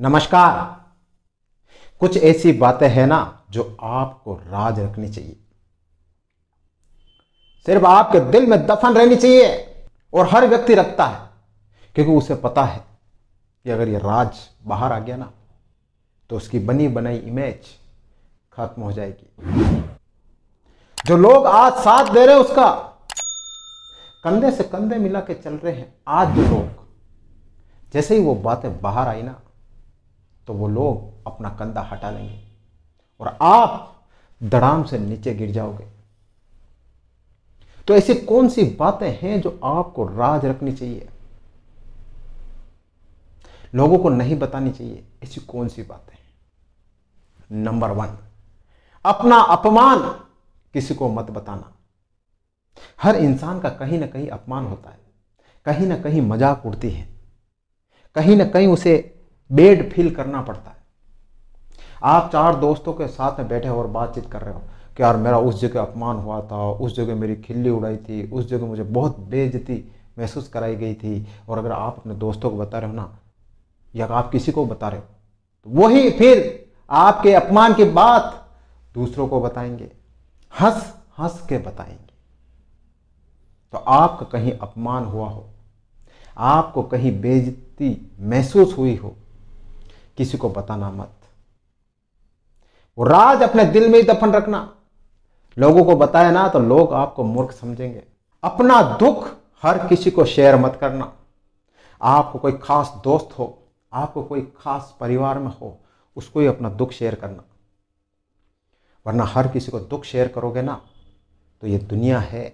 नमस्कार कुछ ऐसी बातें हैं ना जो आपको राज रखनी चाहिए सिर्फ आपके दिल में दफन रहनी चाहिए और हर व्यक्ति रखता है क्योंकि उसे पता है कि अगर ये राज बाहर आ गया ना तो उसकी बनी बनाई इमेज खत्म हो जाएगी जो लोग आज साथ दे रहे हैं उसका कंधे से कंधे मिला के चल रहे हैं आज जो लोग जैसे ही वो बातें बाहर आई ना तो वो लोग अपना कंधा हटा लेंगे और आप दड़ाम से नीचे गिर जाओगे तो ऐसी कौन सी बातें हैं जो आपको राज रखनी चाहिए लोगों को नहीं बतानी चाहिए ऐसी कौन सी बातें नंबर वन अपना अपमान किसी को मत बताना हर इंसान का कहीं ना कहीं अपमान होता है कहीं ना कहीं मजाक उड़ती है कहीं ना कहीं उसे बेड फील करना पड़ता है आप चार दोस्तों के साथ में बैठे और बातचीत कर रहे हो कि यार मेरा उस जगह अपमान हुआ था उस जगह मेरी खिल्ली उड़ाई थी उस जगह मुझे बहुत बेजती महसूस कराई गई थी और अगर आप अपने दोस्तों को बता रहे हो ना या आप किसी को बता रहे हो तो वही फिर आपके अपमान की बात दूसरों को बताएंगे हंस हंस के बताएंगे तो आपका कहीं अपमान हुआ हो आपको कहीं बेजती महसूस हुई हो किसी को बताना मत वो राज अपने दिल में ही दफन रखना लोगों को बताया ना तो लोग आपको मूर्ख समझेंगे अपना दुख हर किसी को शेयर मत करना आपको कोई खास दोस्त हो आपको कोई खास परिवार में हो उसको ही अपना दुख शेयर करना वरना हर किसी को दुख शेयर करोगे ना तो ये दुनिया है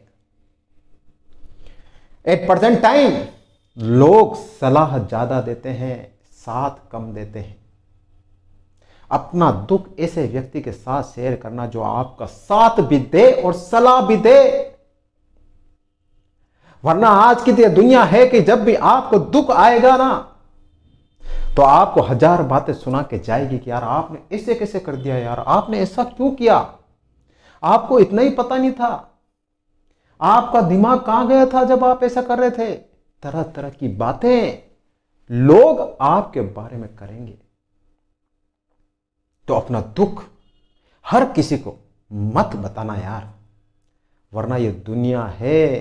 एट प्रजेंट टाइम लोग सलाह ज़्यादा देते हैं साथ कम देते हैं अपना दुख ऐसे व्यक्ति के साथ शेयर करना जो आपका साथ भी दे और सलाह भी दे वरना आज की दुनिया है कि जब भी आपको दुख आएगा ना तो आपको हजार बातें सुना के जाएगी कि यार आपने ऐसे कैसे कर दिया यार आपने ऐसा क्यों किया आपको इतना ही पता नहीं था आपका दिमाग कहां गया था जब आप ऐसा कर रहे थे तरह तरह की बातें लोग आपके बारे में करेंगे तो अपना दुख हर किसी को मत बताना यार वरना ये दुनिया है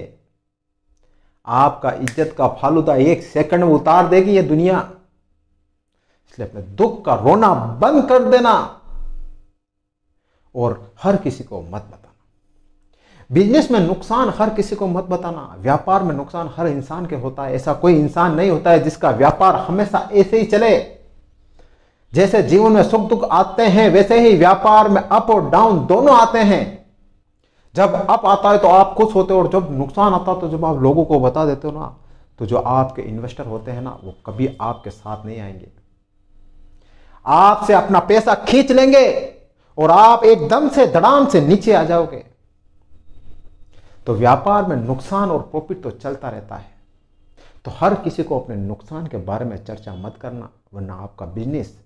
आपका इज्जत का फालूदा एक सेकंड में उतार देगी ये दुनिया इसलिए अपने दुख का रोना बंद कर देना और हर किसी को मत बताना बिजनेस में नुकसान हर किसी को मत बताना व्यापार में नुकसान हर इंसान के होता है ऐसा कोई इंसान नहीं होता है जिसका व्यापार हमेशा ऐसे ही चले जैसे जीवन में सुख दुख आते हैं वैसे ही व्यापार में अप और डाउन दोनों आते हैं जब अप आता है तो आप खुश होते हो और जब नुकसान आता है तो जब आप लोगों को बता देते हो ना तो जो आपके इन्वेस्टर होते हैं ना वो कभी आपके साथ नहीं आएंगे आपसे अपना पैसा खींच लेंगे और आप एकदम से धड़ाम से नीचे आ जाओगे तो व्यापार में नुकसान और प्रॉफिट तो चलता रहता है तो हर किसी को अपने नुकसान के बारे में चर्चा मत करना वरना आपका बिजनेस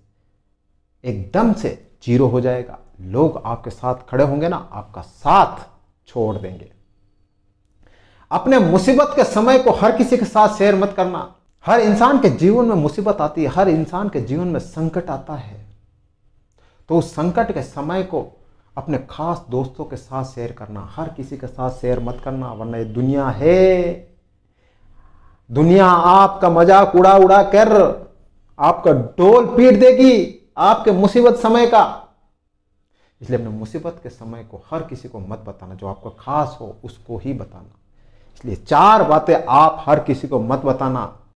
एकदम से जीरो हो जाएगा लोग आपके साथ खड़े होंगे ना आपका साथ छोड़ देंगे अपने मुसीबत के समय को हर किसी के साथ शेयर मत करना हर इंसान के जीवन में मुसीबत आती है हर इंसान के जीवन में संकट आता है तो उस संकट के समय को अपने खास दोस्तों के साथ शेयर करना हर किसी के साथ शेयर मत करना वरना ये दुनिया है दुनिया आपका मजाक उड़ा उड़ा कर आपका डोल पीट देगी आपके मुसीबत समय का इसलिए अपने मुसीबत के समय को हर किसी को मत बताना जो आपका खास हो उसको ही बताना इसलिए चार बातें आप हर किसी को मत बताना